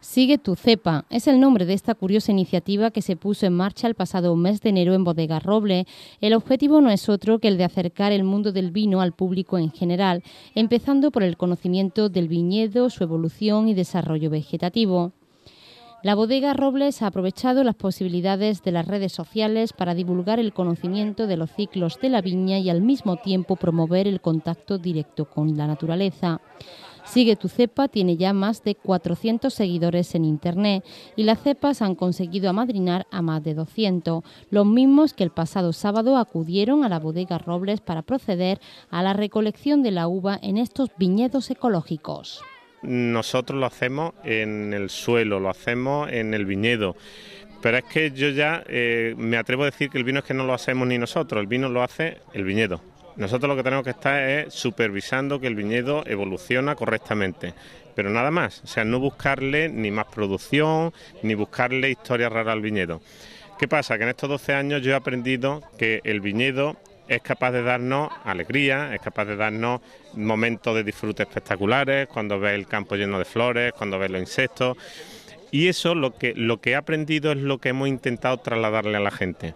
Sigue tu cepa es el nombre de esta curiosa iniciativa que se puso en marcha el pasado mes de enero en Bodega Roble. El objetivo no es otro que el de acercar el mundo del vino al público en general, empezando por el conocimiento del viñedo, su evolución y desarrollo vegetativo. La bodega Robles ha aprovechado las posibilidades de las redes sociales para divulgar el conocimiento de los ciclos de la viña y al mismo tiempo promover el contacto directo con la naturaleza. Sigue tu cepa tiene ya más de 400 seguidores en Internet y las cepas han conseguido amadrinar a más de 200, los mismos que el pasado sábado acudieron a la bodega Robles para proceder a la recolección de la uva en estos viñedos ecológicos. Nosotros lo hacemos en el suelo, lo hacemos en el viñedo. Pero es que yo ya eh, me atrevo a decir que el vino es que no lo hacemos ni nosotros, el vino lo hace el viñedo. Nosotros lo que tenemos que estar es supervisando que el viñedo evoluciona correctamente, pero nada más, o sea, no buscarle ni más producción, ni buscarle historia rara al viñedo. ¿Qué pasa? Que en estos 12 años yo he aprendido que el viñedo es capaz de darnos alegría, es capaz de darnos momentos de disfrute espectaculares, cuando ves el campo lleno de flores, cuando ves los insectos. Y eso lo que, lo que he aprendido es lo que hemos intentado trasladarle a la gente.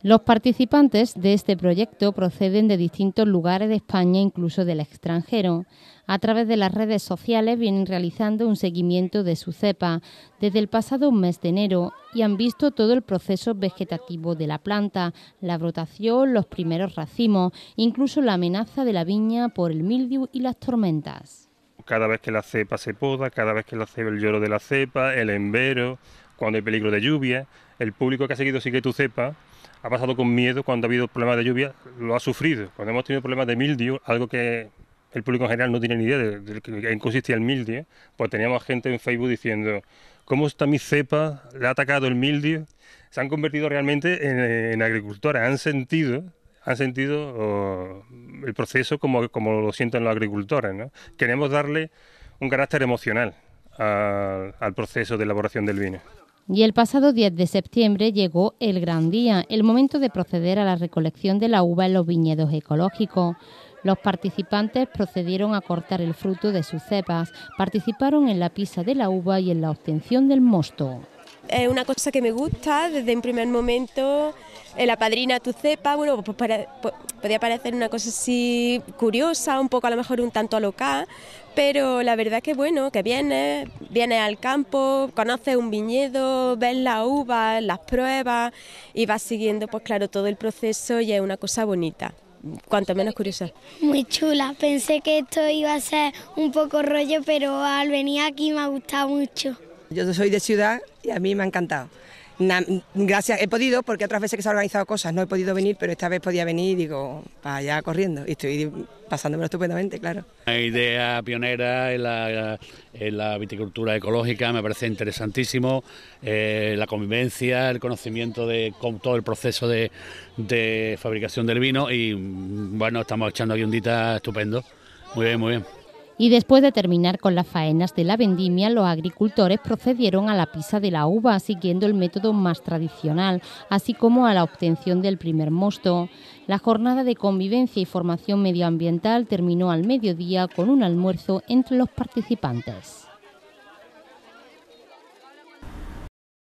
Los participantes de este proyecto proceden de distintos lugares de España, incluso del extranjero. A través de las redes sociales vienen realizando un seguimiento de su cepa desde el pasado mes de enero y han visto todo el proceso vegetativo de la planta, la brotación, los primeros racimos, incluso la amenaza de la viña por el mildiu y las tormentas. Cada vez que la cepa se poda, cada vez que la cepa, el lloro de la cepa, el envero, cuando hay peligro de lluvia, el público que ha seguido Sigue tu cepa ha pasado con miedo cuando ha habido problemas de lluvia, lo ha sufrido. Cuando hemos tenido problemas de mildio, algo que el público en general no tiene ni idea de, de, que consistía el mildio, pues teníamos gente en Facebook diciendo, ¿cómo está mi cepa? ¿Le ha atacado el mildio? Se han convertido realmente en, agricultores, han sentido han sentido el proceso como, como lo sienten los agricultores. ¿no? Queremos darle un carácter emocional al proceso de elaboración del vino. Y el pasado 10 de septiembre llegó el gran día, el momento de proceder a la recolección de la uva en los viñedos ecológicos. Los participantes procedieron a cortar el fruto de sus cepas, participaron en la pisa de la uva y en la obtención del mosto. Es una cosa que me gusta desde un primer momento eh, la padrina tu cepa, bueno, pues, podía parecer una cosa así curiosa, un poco a lo mejor un tanto alocada, pero la verdad que bueno, que viene, vienes al campo, conoce un viñedo, ves las uvas, las pruebas y vas siguiendo pues claro todo el proceso y es una cosa bonita cuanto menos curiosa. Muy chula, pensé que esto iba a ser un poco rollo, pero al venir aquí me ha gustado mucho. Yo soy de ciudad y a mí me ha encantado gracias, he podido, porque otras veces que se han organizado cosas no he podido venir, pero esta vez podía venir y digo, para allá corriendo. Y estoy pasándomelo estupendamente, claro. La idea pionera en la, viticultura ecológica me parece interesantísimo. Eh, la convivencia, el conocimiento de con todo el proceso de, de fabricación del vino y mm, bueno, estamos echando aquí un dita estupendo. Muy bien, muy bien y después de terminar con las faenas de la vendimia, los agricultores procedieron a la pisa de la uva, siguiendo el método más tradicional, así como a la obtención del primer mosto. La jornada de convivencia y formación medioambiental terminó al mediodía con un almuerzo entre los participantes.